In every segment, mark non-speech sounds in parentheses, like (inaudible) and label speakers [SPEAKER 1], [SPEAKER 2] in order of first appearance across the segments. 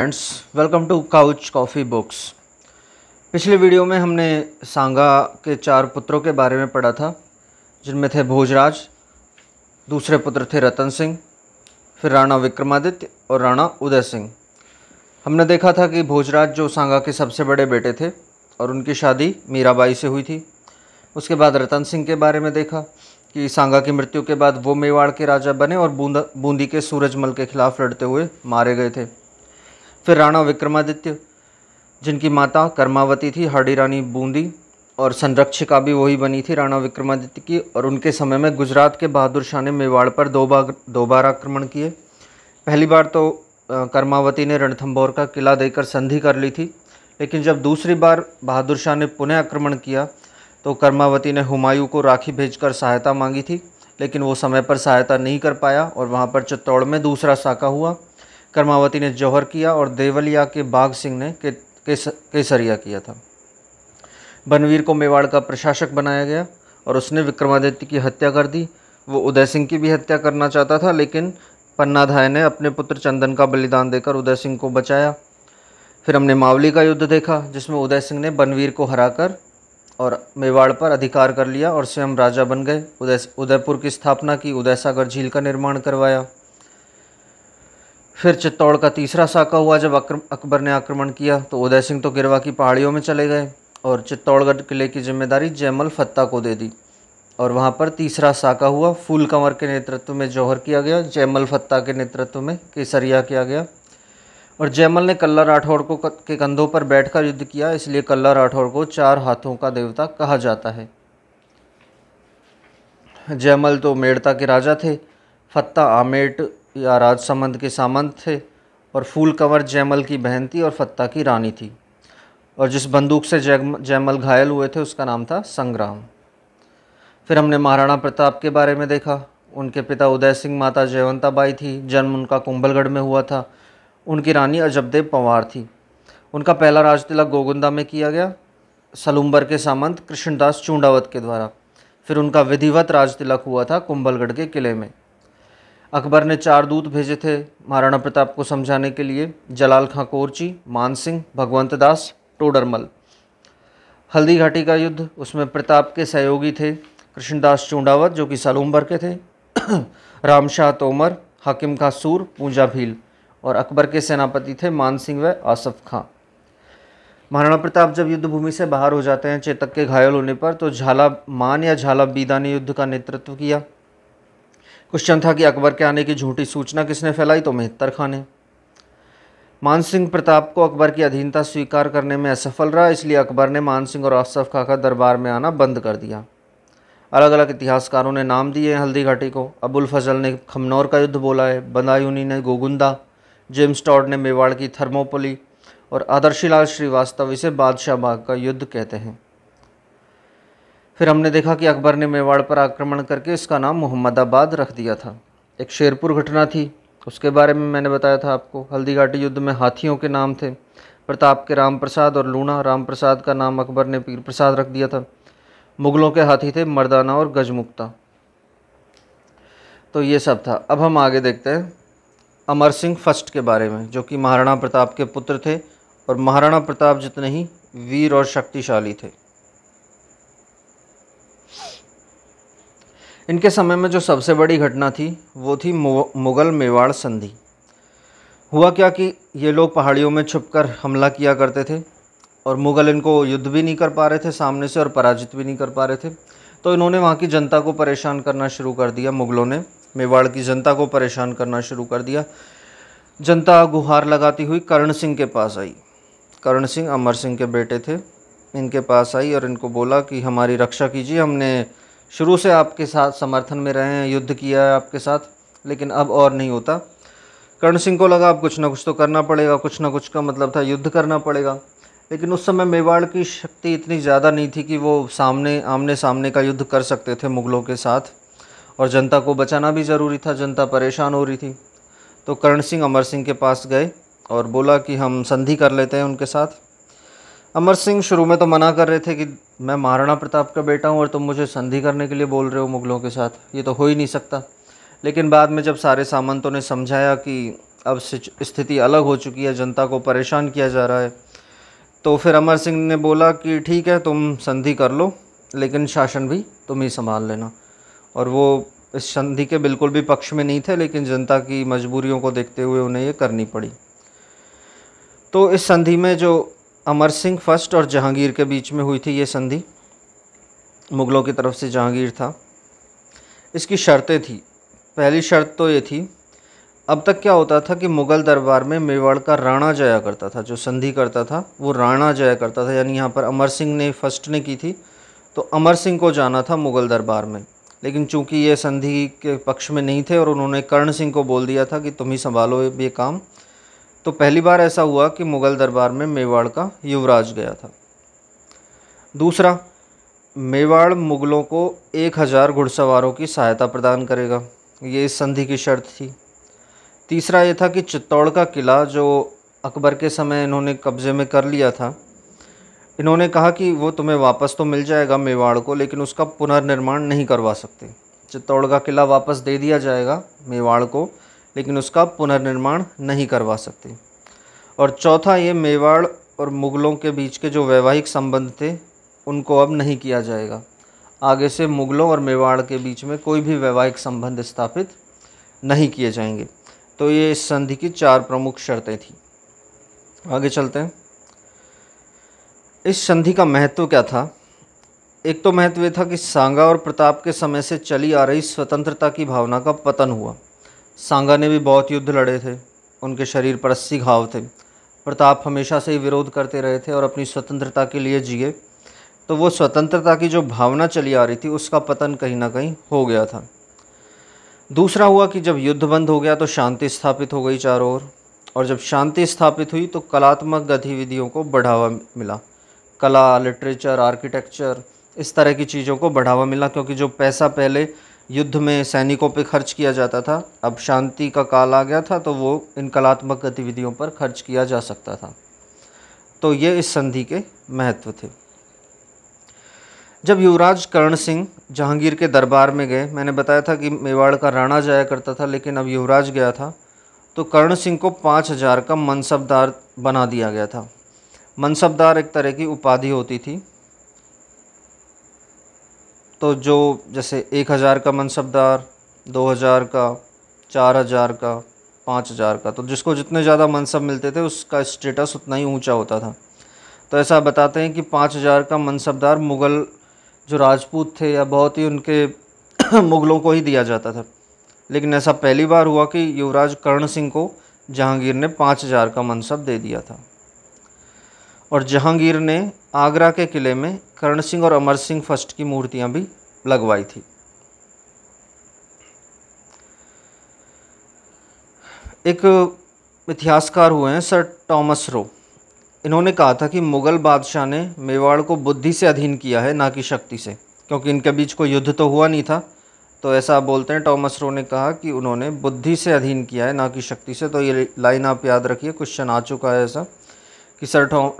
[SPEAKER 1] friends welcome to Couch Coffee Books पिछले video में हमने सांगा के चार पुत्रों के बारे में पढ़ा था जिनमें थे भोजराज दूसरे पुत्र थे रतन सिंह फिर राणा विक्रमादित्य और राणा उदय सिंह हमने देखा था कि भोजराज जो सांगा के सबसे बड़े बेटे थे और उनकी शादी मीराबाई से हुई थी उसके बाद रतन सिंह के बारे में देखा कि सांगा की मृत्यु के बाद वो मेवाड़ के राजा बने और बूंदा बूंदी के सूरजमल के खिलाफ लड़ते हुए मारे गए थे फिर राणा विक्रमादित्य जिनकी माता कर्मावती थी हाडी रानी बूंदी और संरक्षिका भी वही बनी थी राणा विक्रमादित्य की और उनके समय में गुजरात के बहादुर शाह ने मेवाड़ पर दो बार दो बार आक्रमण किए पहली बार तो कर्मावती ने रणथंबोर का किला देकर संधि कर ली थी लेकिन जब दूसरी बार बहादुर शाह ने पुनः आक्रमण किया तो कर्मावती ने हुमायूं को राखी भेजकर सहायता मांगी थी लेकिन वो समय पर सहायता नहीं कर पाया और वहाँ पर चित्तौड़ में दूसरा साका हुआ कर्मावती ने जौहर किया और देवलिया के बाघ सिंह ने के, के केसरिया किया था बनवीर को मेवाड़ का प्रशासक बनाया गया और उसने विक्रमादित्य की हत्या कर दी वो उदय सिंह की भी हत्या करना चाहता था लेकिन पन्नाधाय ने अपने पुत्र चंदन का बलिदान देकर उदय सिंह को बचाया फिर हमने मावली का युद्ध देखा जिसमें उदय सिंह ने बनवीर को हराकर और मेवाड़ पर अधिकार कर लिया और स्वयं राजा बन गए उदय उदयपुर की स्थापना की उदयसागर झील का निर्माण करवाया फिर चित्तौड़ का तीसरा साका हुआ जब अकबर ने आक्रमण किया तो उदय सिंह तो गिरवा की पहाड़ियों में चले गए और चित्तौड़गढ़ किले की जिम्मेदारी जयमल फत्ता को दे दी और वहाँ पर तीसरा साका हुआ फूल कंवर के नेतृत्व में जौहर किया गया जयमल फत्ता के नेतृत्व में केसरिया किया गया और जयमल ने कल्ला राठौड़ को के कंधों पर बैठकर युद्ध किया इसलिए कल्ला राठौड़ को चार हाथों का देवता कहा जाता है जयमल तो मेड़ता के राजा थे फत्ता आमेट या राजसमंद के सामंत थे और फूल कंवर जयमल की बहन थी और फत्ता की रानी थी और जिस बंदूक से जयमल घायल हुए थे उसका नाम था संग्राम फिर हमने महाराणा प्रताप के बारे में देखा उनके पिता उदय सिंह माता जयवंताबाई थी जन्म उनका कुंभलगढ़ में हुआ था उनकी रानी अजबदेव पंवार थी उनका पहला राज तिलक गोगुंदा में किया गया सलुम्बर के सामंत कृष्णदास चूंडावत के द्वारा फिर उनका विधिवत राज तिलक हुआ था कुंभलगढ़ के किले में अकबर ने चार दूत भेजे थे महाराणा प्रताप को समझाने के लिए जलाल खां कोरची मान सिंह भगवंत दास टोडरमल हल्दी घाटी का युद्ध उसमें प्रताप के सहयोगी थे कृष्णदास चूंडावत जो कि सलूमबर के थे (clears throat) राम शाह तोमर हाकिम खां सूर पूंजा भील और अकबर के सेनापति थे मान सिंह व आसफ खां महाराणा प्रताप जब युद्ध भूमि से बाहर हो जाते हैं चेतक के घायल होने पर तो झाला मान या झाला बीदा ने युद्ध का नेतृत्व किया क्वेश्चन था कि अकबर के आने की झूठी सूचना किसने फैलाई तो मेहतर खां ने मान सिंह प्रताप को अकबर की अधीनता स्वीकार करने में असफल रहा इसलिए अकबर ने मानसिंह और आसफ खां का दरबार में आना बंद कर दिया अलग अलग इतिहासकारों ने नाम दिए हैं हल्दी घाटी को अबुल फजल ने खमनौर का युद्ध बोला है बदायूनी ने गोगुंदा जेम्स टॉड ने मेवाड़ की थर्मोपोली और आदर्शीलाल श्रीवास्तव इसे बादशाह बाग का युद्ध कहते हैं फिर हमने देखा कि अकबर ने मेवाड़ पर आक्रमण करके इसका नाम मोहम्मदाबाद रख दिया था एक शेरपुर घटना थी उसके बारे में मैंने बताया था आपको हल्दी घाटी युद्ध में हाथियों के नाम थे प्रताप के राम प्रसाद और लूणा राम प्रसाद का नाम अकबर ने पीर प्रसाद रख दिया था मुग़लों के हाथी थे मर्दाना और गजमुक्ता तो ये सब था अब हम आगे देखते हैं अमर सिंह फर्स्ट के बारे में जो कि महाराणा प्रताप के पुत्र थे और महाराणा प्रताप जितने ही वीर और शक्तिशाली थे इनके समय में जो सबसे बड़ी घटना थी वो थी मुग़ल मेवाड़ संधि हुआ क्या कि ये लोग पहाड़ियों में छुपकर हमला किया करते थे और मुग़ल इनको युद्ध भी नहीं कर पा रहे थे सामने से और पराजित भी नहीं कर पा रहे थे तो इन्होंने वहाँ की जनता को परेशान करना शुरू कर दिया मुग़लों ने मेवाड़ की जनता को परेशान करना शुरू कर दिया जनता गुहार लगाती हुई करण सिंह के पास आई करण सिंह अमर सिंह के बेटे थे इनके पास आई और इनको बोला कि हमारी रक्षा कीजिए हमने शुरू से आपके साथ समर्थन में रहे हैं युद्ध किया है आपके साथ लेकिन अब और नहीं होता कर्ण सिंह को लगा अब कुछ ना कुछ तो करना पड़ेगा कुछ ना कुछ का मतलब था युद्ध करना पड़ेगा लेकिन उस समय मेवाड़ की शक्ति इतनी ज़्यादा नहीं थी कि वो सामने आमने सामने का युद्ध कर सकते थे मुग़लों के साथ और जनता को बचाना भी ज़रूरी था जनता परेशान हो रही थी तो कर्ण सिंह अमर सिंह के पास गए और बोला कि हम संधि कर लेते हैं उनके साथ अमर सिंह शुरू में तो मना कर रहे थे कि मैं महाराणा प्रताप का बेटा हूँ और तुम मुझे संधि करने के लिए बोल रहे हो मुगलों के साथ ये तो हो ही नहीं सकता लेकिन बाद में जब सारे सामंतों ने समझाया कि अब स्थिति अलग हो चुकी है जनता को परेशान किया जा रहा है तो फिर अमर सिंह ने बोला कि ठीक है तुम संधि कर लो लेकिन शासन भी तुम ही संभाल लेना और वो इस संधि के बिल्कुल भी पक्ष में नहीं थे लेकिन जनता की मजबूरियों को देखते हुए उन्हें ये करनी पड़ी तो इस संधि में जो अमर सिंह फर्स्ट और जहांगीर के बीच में हुई थी ये संधि मुग़लों की तरफ से जहांगीर था इसकी शर्तें थी पहली शर्त तो ये थी अब तक क्या होता था कि मुग़ल दरबार में मेवाड़ का राणा जाया करता था जो संधि करता था वो राणा जाया करता था यानी यहाँ पर अमर सिंह ने फर्स्ट ने की थी तो अमर सिंह को जाना था मुग़ल दरबार में लेकिन चूंकि ये संधि के पक्ष में नहीं थे और उन्होंने कर्ण सिंह को बोल दिया था कि तुम ही संभालो ये काम तो पहली बार ऐसा हुआ कि मुग़ल दरबार में मेवाड़ का युवराज गया था दूसरा मेवाड़ मुग़लों को एक हज़ार घुड़सवारों की सहायता प्रदान करेगा ये इस संधि की शर्त थी तीसरा ये था कि चित्तौड़ का किला जो अकबर के समय इन्होंने कब्ज़े में कर लिया था इन्होंने कहा कि वो तुम्हें वापस तो मिल जाएगा मेवाड़ को लेकिन उसका पुनर्निर्माण नहीं करवा सकते चित्तौड़ का किला वापस दे दिया जाएगा मेवाड़ को लेकिन उसका पुनर्निर्माण नहीं करवा सकती और चौथा ये मेवाड़ और मुग़लों के बीच के जो वैवाहिक संबंध थे उनको अब नहीं किया जाएगा आगे से मुग़लों और मेवाड़ के बीच में कोई भी वैवाहिक संबंध स्थापित नहीं किए जाएंगे तो ये इस संधि की चार प्रमुख शर्तें थीं आगे चलते हैं इस संधि का महत्व क्या था एक तो महत्व ये था कि सांगा और प्रताप के समय से चली आ रही स्वतंत्रता की भावना का पतन हुआ सांगा ने भी बहुत युद्ध लड़े थे उनके शरीर पर अस्सी घाव थे प्रताप हमेशा से ही विरोध करते रहे थे और अपनी स्वतंत्रता के लिए जिए तो वो स्वतंत्रता की जो भावना चली आ रही थी उसका पतन कहीं ना कहीं हो गया था दूसरा हुआ कि जब युद्ध बंद हो गया तो शांति स्थापित हो गई चारों ओर और जब शांति स्थापित हुई तो कलात्मक गतिविधियों को बढ़ावा मिला कला लिटरेचर आर्किटेक्चर इस तरह की चीज़ों को बढ़ावा मिला क्योंकि जो पैसा पहले युद्ध में सैनिकों पर खर्च किया जाता था अब शांति का काल आ गया था तो वो इन कलात्मक गतिविधियों पर खर्च किया जा सकता था तो ये इस संधि के महत्व थे जब युवराज कर्ण सिंह जहांगीर के दरबार में गए मैंने बताया था कि मेवाड़ का राणा जाया करता था लेकिन अब युवराज गया था तो कर्ण सिंह को पाँच हजार का मनसबदार बना दिया गया था मनसबदार एक तरह की उपाधि होती थी तो जो जैसे एक हज़ार का मनसबदार दो हज़ार का चार हज़ार का पाँच हज़ार का तो जिसको जितने ज़्यादा मनसब मिलते थे उसका स्टेटस उतना ही ऊंचा होता था तो ऐसा बताते हैं कि पाँच हज़ार का मनसबदार मुग़ल जो राजपूत थे या बहुत ही उनके (clears throat) मुग़लों को ही दिया जाता था लेकिन ऐसा पहली बार हुआ कि युवराज कर्ण सिंह को जहांगीर ने पाँच हज़ार का मनसब दे दिया था और जहांगीर ने आगरा के किले में करण सिंह और अमर सिंह फर्स्ट की मूर्तियां भी लगवाई थी एक इतिहासकार हुए हैं सर टॉमस रो इन्होंने कहा था कि मुग़ल बादशाह ने मेवाड़ को बुद्धि से अधीन किया है ना कि शक्ति से क्योंकि इनके बीच कोई युद्ध तो हुआ नहीं था तो ऐसा बोलते हैं टॉमस रो ने कहा कि उन्होंने बुद्धि से अधीन किया है ना कि शक्ति से तो ये लाइन आप याद रखिए क्वेश्चन आ चुका है ऐसा कि सर टॉम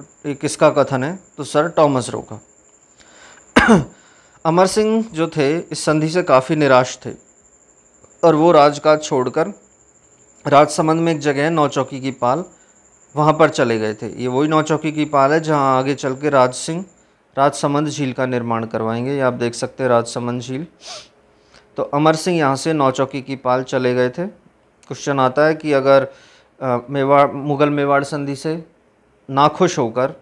[SPEAKER 1] किसका कथन है तो सर टॉमस रो का अमर सिंह जो थे इस संधि से काफ़ी निराश थे और वो राजकाज छोड़कर राजसमंद में एक जगह है नौचौकी की पाल वहाँ पर चले गए थे ये वही नौचौकी की पाल है जहाँ आगे चल के राज सिंह राजसमंद झील का निर्माण करवाएंगे ये आप देख सकते हैं राजसमंद झील तो अमर सिंह यहाँ से नौचौकी की पाल चले गए थे क्वेश्चन आता है कि अगर मेवाड़ मुग़ल मेवाड़ संधि से नाखुश होकर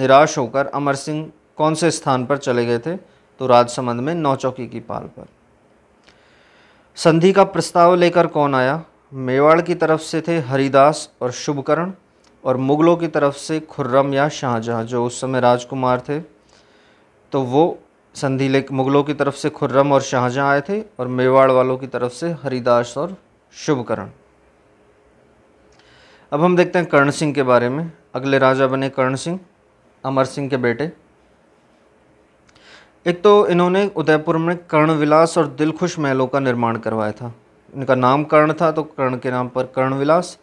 [SPEAKER 1] निराश होकर अमर सिंह कौन से स्थान पर चले गए थे तो राजसमंद में नौचौकी की पाल पर संधि का प्रस्ताव लेकर कौन आया मेवाड़ की तरफ से थे हरिदास और शुभकर्ण और मुग़लों की तरफ से खुर्रम या शाहजहाँ जो उस समय राजकुमार थे तो वो संधि ले मुग़लों की तरफ से खुर्रम और शाहजहाँ आए थे और मेवाड़ वालों की तरफ से हरिदास और शुभकरण अब हम देखते हैं कर्ण सिंह के बारे में अगले राजा बने कर्ण सिंह अमर सिंह के बेटे एक तो इन्होंने उदयपुर में कर्ण विलास और दिलखुश महलों का निर्माण करवाया था इनका नाम कर्ण था तो कर्ण के नाम पर कर्ण विलास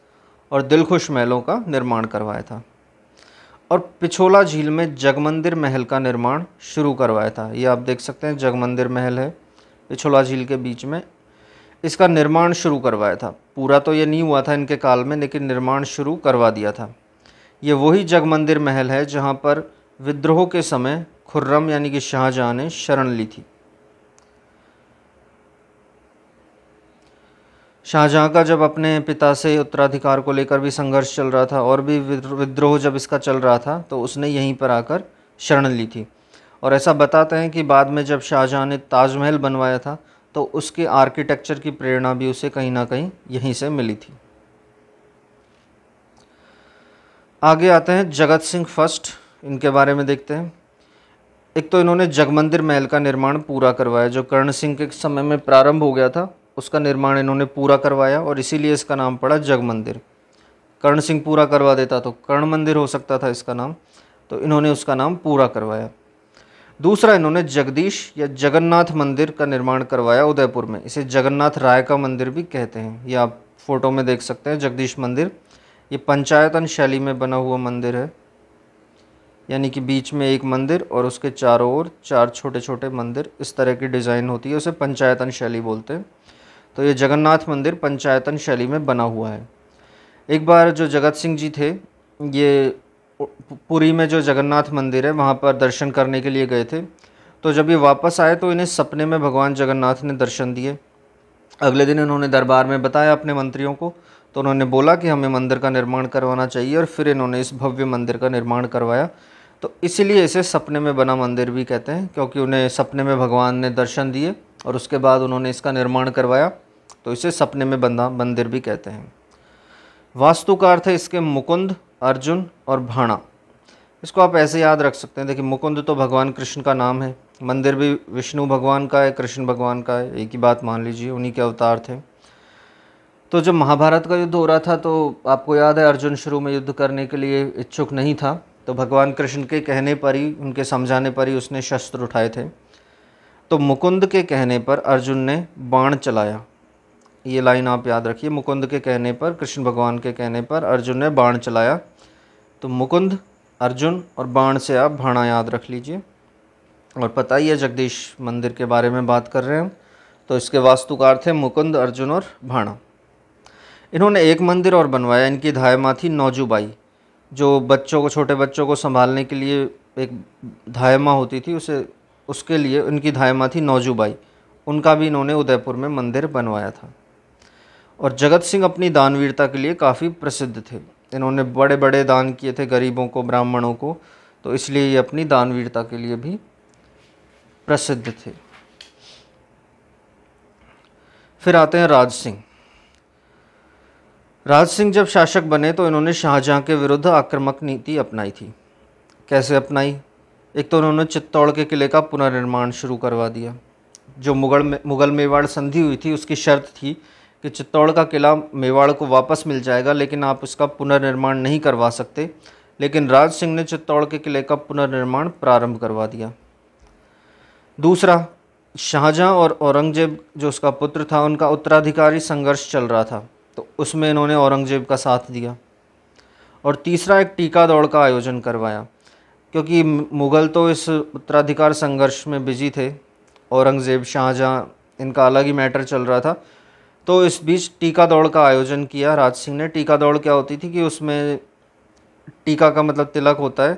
[SPEAKER 1] और दिलखुश महलों का निर्माण करवाया था और पिछोला झील में जगमंदिर महल का निर्माण शुरू करवाया था ये आप देख सकते हैं जगमंदिर महल है पिछोला झील के बीच में इसका निर्माण शुरू करवाया था पूरा तो ये नहीं हुआ था इनके काल में लेकिन निर्माण शुरू करवा दिया था ये वही जग मंदिर महल है जहाँ पर विद्रोह के समय खुर्रम यानी कि शाहजहाँ ने शरण ली थी शाहजहाँ का जब अपने पिता से उत्तराधिकार को लेकर भी संघर्ष चल रहा था और भी विद्रोह जब इसका चल रहा था तो उसने यहीं पर आकर शरण ली थी और ऐसा बताते हैं कि बाद में जब शाहजहाँ ने ताजमहल बनवाया था तो उसके आर्किटेक्चर की प्रेरणा भी उसे कहीं ना कहीं यहीं से मिली थी आगे आते हैं जगत सिंह फर्स्ट इनके बारे में देखते हैं एक तो इन्होंने जगमंदिर महल का निर्माण पूरा करवाया जो कर्ण सिंह के समय में प्रारंभ हो गया था उसका निर्माण इन्होंने पूरा करवाया और इसीलिए इसका नाम पड़ा जगमंदिर कर्ण सिंह पूरा करवा देता तो कर्ण मंदिर हो सकता था इसका नाम तो इन्होंने उसका नाम पूरा करवाया दूसरा इन्होंने जगदीश या जगन्नाथ मंदिर का निर्माण करवाया उदयपुर में इसे जगन्नाथ राय का मंदिर भी कहते हैं यह आप फोटो में देख सकते हैं जगदीश मंदिर ये पंचायतन शैली में बना हुआ मंदिर है यानी कि बीच में एक मंदिर और उसके चारों ओर चार छोटे छोटे मंदिर इस तरह की डिज़ाइन होती है उसे पंचायतन शैली बोलते हैं तो ये जगन्नाथ मंदिर पंचायतन शैली में बना हुआ है एक बार जो जगत सिंह जी थे ये पुरी में जो जगन्नाथ मंदिर है वहाँ पर दर्शन करने के लिए गए थे तो जब ये वापस आए तो इन्हें सपने में भगवान जगन्नाथ ने दर्शन दिए अगले दिन इन्होंने दरबार में बताया अपने मंत्रियों को तो उन्होंने बोला कि हमें मंदिर का निर्माण करवाना चाहिए और फिर इन्होंने इस भव्य मंदिर का निर्माण करवाया तो इसीलिए इसे सपने में बना मंदिर भी कहते हैं क्योंकि उन्हें सपने में भगवान ने दर्शन दिए और उसके बाद उन्होंने इसका निर्माण करवाया तो इसे सपने में बंदा मंदिर भी कहते हैं वास्तुकार थे इसके मुकुंद अर्जुन और भाणा इसको आप ऐसे याद रख सकते हैं देखिए मुकुंद तो भगवान कृष्ण का नाम है मंदिर भी विष्णु भगवान का है कृष्ण भगवान का है एक ही बात मान लीजिए उन्हीं के अवतार थे तो जब महाभारत का युद्ध हो रहा था तो आपको याद है अर्जुन शुरू में युद्ध करने के लिए इच्छुक नहीं था तो भगवान कृष्ण के कहने पर ही उनके समझाने पर ही उसने शस्त्र उठाए थे तो मुकुंद के कहने पर अर्जुन ने बाण चलाया ये लाइन आप याद रखिए मुकुंद के कहने पर कृष्ण भगवान के कहने पर अर्जुन ने बाण चलाया तो मुकुंद अर्जुन और बाण से आप भाणा याद रख लीजिए और पता ही है जगदीश मंदिर के बारे में बात कर रहे हैं तो इसके वास्तुकार थे मुकुंद अर्जुन और भाणा इन्होंने एक मंदिर और बनवाया इनकी धाय माँ थी नौजूबाई जो बच्चों को छोटे बच्चों को संभालने के लिए एक धाय माँ होती थी उसे उसके लिए उनकी धाय माँ थी नौजूबाई उनका भी इन्होंने उदयपुर में मंदिर बनवाया था और जगत सिंह अपनी दानवीरता के लिए काफ़ी प्रसिद्ध थे इन्होंने बड़े बड़े दान किए थे गरीबों को ब्राह्मणों को तो इसलिए ये अपनी दानवीरता के लिए भी प्रसिद्ध थे फिर आते हैं राज सिंह राज सिंह जब शासक बने तो इन्होंने शाहजहाँ के विरुद्ध आक्रामक नीति अपनाई थी कैसे अपनाई एक तो उन्होंने चित्तौड़ के किले का पुनर्निर्माण शुरू करवा दिया जो मुगल में, मुगल मेवाड़ संधि हुई थी उसकी शर्त थी कि चित्तौड़ का किला मेवाड़ को वापस मिल जाएगा लेकिन आप उसका पुनर्निर्माण नहीं करवा सकते लेकिन राज सिंह ने चित्तौड़ के किले का पुनर्निर्माण प्रारंभ करवा दिया दूसरा शाहजहाँ और औरंगजेब जो उसका पुत्र था उनका उत्तराधिकारी संघर्ष चल रहा था उसमें इन्होंने औरंगजेब का साथ दिया और तीसरा एक टीका दौड़ का आयोजन करवाया क्योंकि मुग़ल तो इस उत्तराधिकार संघर्ष में बिजी थे औरंगज़ेब शाहजहाँ इनका अलग ही मैटर चल रहा था तो इस बीच टीका दौड़ का आयोजन किया राज सिंह ने टीका दौड़ क्या होती थी कि उसमें टीका का मतलब तिलक होता है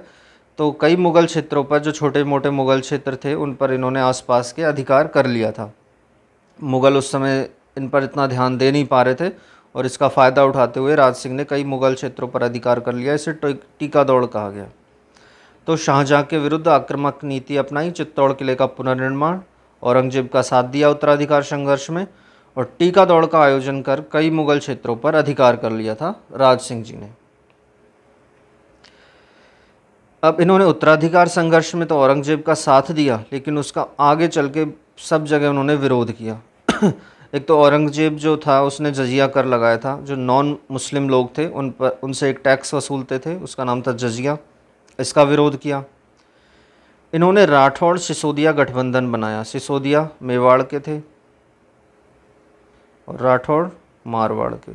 [SPEAKER 1] तो कई मुग़ल क्षेत्रों पर जो छोटे मोटे मुग़ल क्षेत्र थे उन पर इन्होंने आसपास के अधिकार कर लिया था मुग़ल उस समय इन पर इतना ध्यान दे नहीं पा रहे थे और इसका फ़ायदा उठाते हुए राज सिंह ने कई मुग़ल क्षेत्रों पर अधिकार कर लिया इसे टीका दौड़ कहा गया तो शाहजहाँ के विरुद्ध आक्रामक नीति अपनाई चित्तौड़ किले का पुनर्निर्माण औरंगजेब का साथ दिया उत्तराधिकार संघर्ष में और टीका दौड़ का आयोजन कर कई मुग़ल क्षेत्रों पर अधिकार कर लिया था राज सिंह जी ने अब इन्होंने उत्तराधिकार संघर्ष में तो औरंगजेब का साथ दिया लेकिन उसका आगे चल के सब जगह उन्होंने विरोध किया एक तो औरंगजेब जो था उसने जजिया कर लगाया था जो नॉन मुस्लिम लोग थे उन पर उनसे एक टैक्स वसूलते थे उसका नाम था जजिया इसका विरोध किया इन्होंने राठौड़ सिसोदिया गठबंधन बनाया सिसोदिया मेवाड़ के थे और राठौड़ मारवाड़ के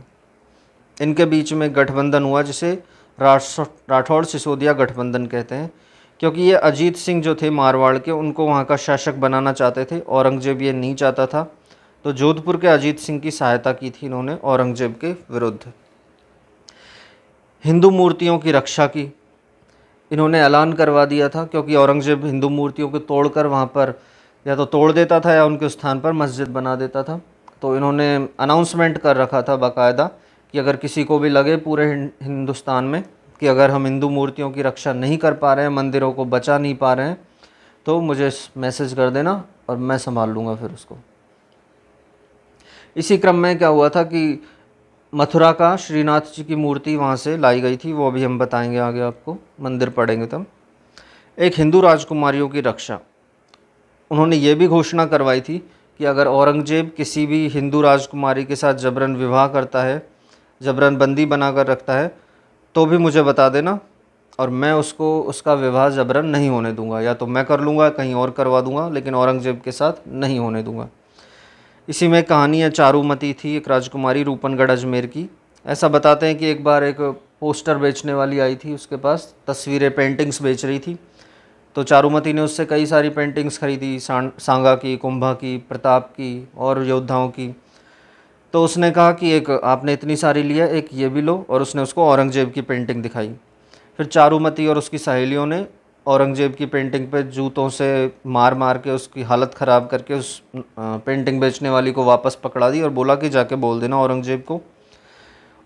[SPEAKER 1] इनके बीच में गठबंधन हुआ जिसे राठौड़ सिसोदिया गठबंधन कहते हैं क्योंकि ये अजीत सिंह जो थे मारवाड़ के उनको वहाँ का शासक बनाना चाहते थे औरंगजेब ये नहीं चाहता था तो जोधपुर के अजीत सिंह की सहायता की थी इन्होंने औरंगजेब के विरुद्ध हिंदू मूर्तियों की रक्षा की इन्होंने ऐलान करवा दिया था क्योंकि औरंगजेब हिंदू मूर्तियों को तोड़कर वहाँ पर या तो तोड़ देता था या उनके स्थान पर मस्जिद बना देता था तो इन्होंने अनाउंसमेंट कर रखा था बाकायदा कि अगर किसी को भी लगे पूरे हिंदुस्तान में कि अगर हम हिंदू मूर्तियों की रक्षा नहीं कर पा रहे हैं मंदिरों को बचा नहीं पा रहे हैं तो मुझे मैसेज कर देना और मैं संभाल लूँगा फिर उसको इसी क्रम में क्या हुआ था कि मथुरा का श्रीनाथ जी की मूर्ति वहाँ से लाई गई थी वो अभी हम बताएंगे आगे आपको मंदिर पढ़ेंगे तब एक हिंदू राजकुमारियों की रक्षा उन्होंने ये भी घोषणा करवाई थी कि अगर औरंगजेब किसी भी हिंदू राजकुमारी के साथ जबरन विवाह करता है जबरन बंदी बना कर रखता है तो भी मुझे बता देना और मैं उसको उसका विवाह जबरन नहीं होने दूंगा या तो मैं कर लूँगा कहीं और करवा दूंगा लेकिन औरंगजेब के साथ नहीं होने दूंगा इसी में कहानियाँ चारूमती थी एक राजकुमारी रूपनगढ़ अजमेर की ऐसा बताते हैं कि एक बार एक पोस्टर बेचने वाली आई थी उसके पास तस्वीरें पेंटिंग्स बेच रही थी तो चारूमती ने उससे कई सारी पेंटिंग्स खरीदी सांगा की कुंभा की प्रताप की और योद्धाओं की तो उसने कहा कि एक आपने इतनी सारी लिया एक ये भी लो और उसने उसको औरंगजेब की पेंटिंग दिखाई फिर चारूमती और उसकी सहेलियों ने औरंगजेब की पेंटिंग पे जूतों से मार मार के उसकी हालत ख़राब करके उस पेंटिंग बेचने वाली को वापस पकड़ा दी और बोला कि जाके बोल देना औरंगजेब को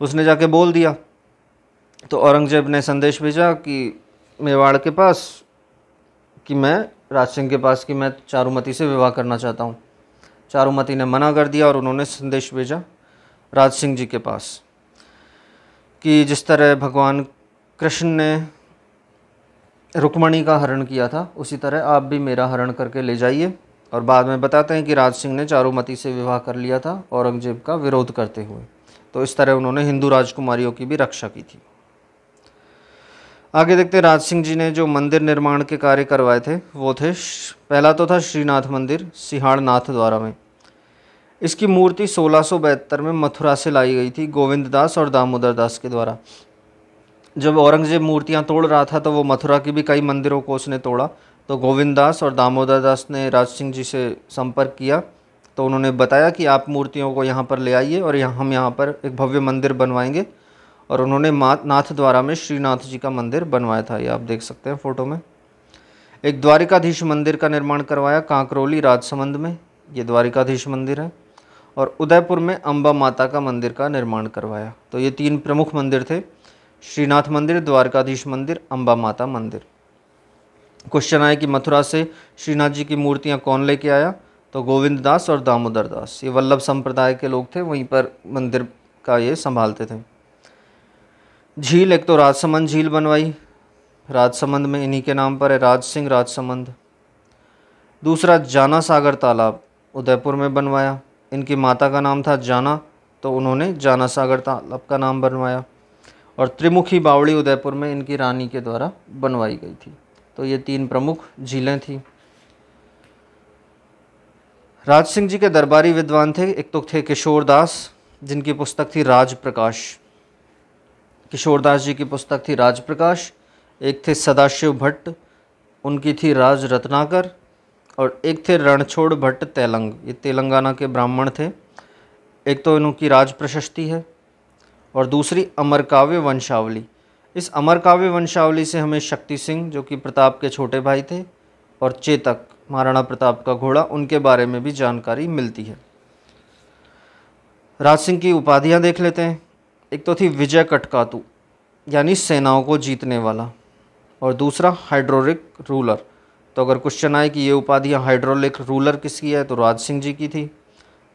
[SPEAKER 1] उसने जाके बोल दिया तो औरंगजेब ने संदेश भेजा कि मेवाड़ के पास कि मैं राज सिंह के पास कि मैं चारूमती से विवाह करना चाहता हूँ चारूमती ने मना कर दिया और उन्होंने संदेश भेजा राज सिंह जी के पास कि जिस तरह भगवान कृष्ण ने रुक्मणी का हरण किया था उसी तरह आप भी मेरा हरण करके ले जाइए और बाद में बताते हैं कि राज सिंह ने चारूमती से विवाह कर लिया था औरंगजेब का विरोध करते हुए तो इस तरह उन्होंने हिंदू राजकुमारियों की भी रक्षा की थी आगे देखते राज सिंह जी ने जो मंदिर निर्माण के कार्य करवाए थे वो थे पहला तो था श्रीनाथ मंदिर सिहाड़नाथ द्वारा में इसकी मूर्ति सोलह में मथुरा से लाई गई थी गोविंद दास और दामोदर दास के द्वारा जब औरंगज़ेब मूर्तियाँ तोड़ रहा था तो वो मथुरा के भी कई मंदिरों को उसने तोड़ा तो गोविंद दास और दामोदर दास ने राज सिंह जी से संपर्क किया तो उन्होंने बताया कि आप मूर्तियों को यहाँ पर ले आइए और यहाँ हम यहाँ पर एक भव्य मंदिर बनवाएंगे और उन्होंने नाथ द्वारा में श्रीनाथ जी का मंदिर बनवाया था ये आप देख सकते हैं फ़ोटो में एक द्वारिकाधीश मंदिर का निर्माण करवाया कांकरोली राजसमंद में ये द्वारिकाधीश मंदिर है और उदयपुर में अम्बा माता का मंदिर का निर्माण करवाया तो ये तीन प्रमुख मंदिर थे श्रीनाथ मंदिर द्वारकाधीश मंदिर अम्बा माता मंदिर क्वेश्चन आया कि मथुरा से श्रीनाथ जी की मूर्तियाँ कौन लेके आया तो गोविंद दास और दामोदर दास ये वल्लभ संप्रदाय के लोग थे वहीं पर मंदिर का ये संभालते थे झील एक तो राजसमंद झील बनवाई राजसमंद में इन्हीं के नाम पर है राज सिंह राजसमंद दूसरा जाना सागर तालाब उदयपुर में बनवाया इनकी माता का नाम था जाना तो उन्होंने जाना सागर तालाब का नाम बनवाया और त्रिमुखी बावड़ी उदयपुर में इनकी रानी के द्वारा बनवाई गई थी तो ये तीन प्रमुख झीलें थीं राज सिंह जी के दरबारी विद्वान थे एक तो थे किशोर दास जिनकी पुस्तक थी राज प्रकाश किशोर दास जी की पुस्तक थी राज प्रकाश एक थे सदाशिव भट्ट उनकी थी राज रत्नाकर और एक थे रणछोड़ भट्ट तेलंग ये तेलंगाना के ब्राह्मण थे एक तो इनकी राज प्रशस्ति है और दूसरी अमरकाव्य वंशावली इस अमरकाव्य वंशावली से हमें शक्ति सिंह जो कि प्रताप के छोटे भाई थे और चेतक महाराणा प्रताप का घोड़ा उनके बारे में भी जानकारी मिलती है राज सिंह की उपाधियाँ देख लेते हैं एक तो थी विजय कटकातु यानी सेनाओं को जीतने वाला और दूसरा हाइड्रोलिक रूलर तो अगर क्वेश्चन आए कि ये उपाधियाँ हाइड्रोलिक रूलर किसकी है तो राज सिंह जी की थी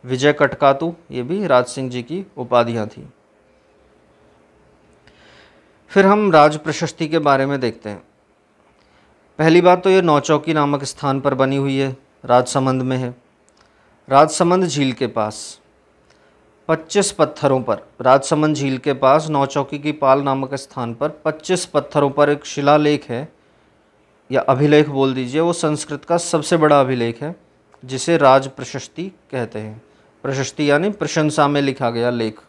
[SPEAKER 1] विजय कटकातु ये भी राज सिंह जी की उपाधियाँ थी फिर हम राज प्रशस्ति के बारे में देखते हैं पहली बात तो ये नौचौकी नामक स्थान पर बनी हुई है राजसमंद में है राजसमंद झील के पास 25 पत्थरों पर राजसमंद झील के पास नौचौकी की पाल नामक स्थान पर 25 पत्थरों पर एक शिलालेख है या अभिलेख बोल दीजिए वो संस्कृत का सबसे बड़ा अभिलेख है जिसे राज प्रशस्ति कहते हैं प्रशस्ति यानी प्रशंसा में लिखा गया लेख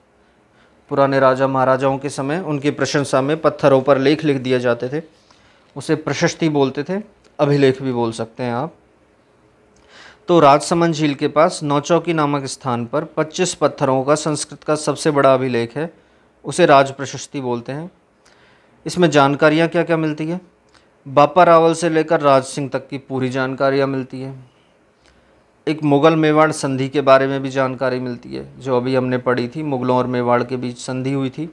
[SPEAKER 1] पुराने राजा महाराजाओं के समय उनकी प्रशंसा में पत्थरों पर लेख लिख दिए जाते थे उसे प्रशस्ति बोलते थे अभिलेख भी बोल सकते हैं आप तो राजसमंद झील के पास नौचौकी नामक स्थान पर 25 पत्थरों का संस्कृत का सबसे बड़ा अभिलेख है उसे राज प्रशस्ति बोलते हैं इसमें जानकारियाँ क्या क्या मिलती है बापा रावल से लेकर राज सिंह तक की पूरी जानकारियाँ मिलती है एक मुग़ल मेवाड़ संधि के बारे में भी जानकारी मिलती है जो अभी हमने पढ़ी थी मुग़लों और मेवाड़ के बीच संधि हुई थी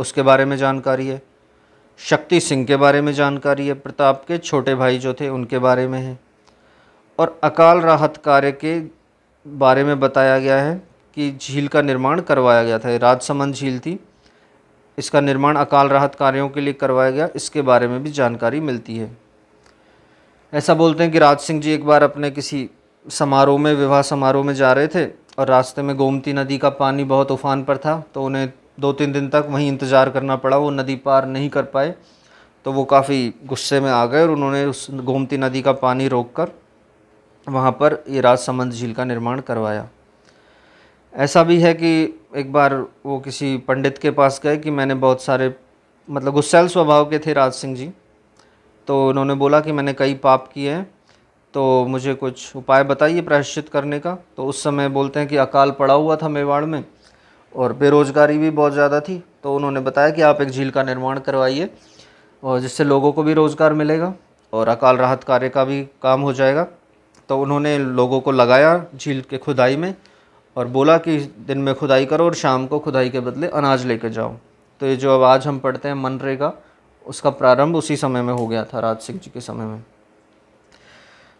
[SPEAKER 1] उसके बारे में जानकारी है शक्ति सिंह के बारे में जानकारी है प्रताप के छोटे भाई जो थे उनके बारे में है और अकाल राहत कार्य के बारे में बताया गया है कि झील का निर्माण करवाया गया था राजसमंद झील थी इसका निर्माण अकाल राहत कार्यों के लिए करवाया गया इसके बारे में भी जानकारी मिलती है ऐसा बोलते हैं कि राज सिंह जी एक बार अपने किसी समारोह में विवाह समारोह में जा रहे थे और रास्ते में गोमती नदी का पानी बहुत उफान पर था तो उन्हें दो तीन दिन तक वहीं इंतज़ार करना पड़ा वो नदी पार नहीं कर पाए तो वो काफ़ी गुस्से में आ गए और उन्होंने उस गोमती नदी का पानी रोककर वहाँ पर ये राजसमंद झील का निर्माण करवाया ऐसा भी है कि एक बार वो किसी पंडित के पास गए कि मैंने बहुत सारे मतलब गुस्सेल स्वभाव के थे राज सिंह जी तो उन्होंने बोला कि मैंने कई पाप किए हैं तो मुझे कुछ उपाय बताइए प्रायश्चित करने का तो उस समय बोलते हैं कि अकाल पड़ा हुआ था मेवाड़ में और बेरोज़गारी भी बहुत ज़्यादा थी तो उन्होंने बताया कि आप एक झील का निर्माण करवाइए और जिससे लोगों को भी रोज़गार मिलेगा और अकाल राहत कार्य का भी काम हो जाएगा तो उन्होंने लोगों को लगाया झील के खुदाई में और बोला कि दिन में खुदाई करो और शाम को खुदाई के बदले अनाज कर जाओ तो ये जो अब आज हम पढ़ते हैं मनरेगा उसका प्रारंभ उसी समय में हो गया था राज सिंह जी के समय में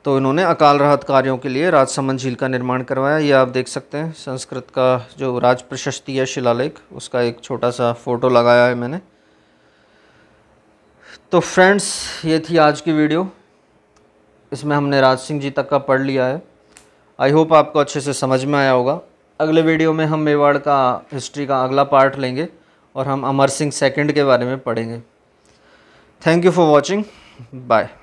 [SPEAKER 1] तो इन्होंने अकाल राहत कार्यों के लिए राजसमंद झील का निर्माण करवाया ये आप देख सकते हैं संस्कृत का जो राज प्रशस्ति है शिलालेख उसका एक छोटा सा फ़ोटो लगाया है मैंने तो फ्रेंड्स ये थी आज की वीडियो इसमें हमने राज सिंह जी तक का पढ़ लिया है आई होप आपको अच्छे से समझ में आया होगा अगले वीडियो में हम मेवाड़ का हिस्ट्री का अगला पार्ट लेंगे और हम अमर सिंह सेकेंड के बारे में पढ़ेंगे thank you for watching bye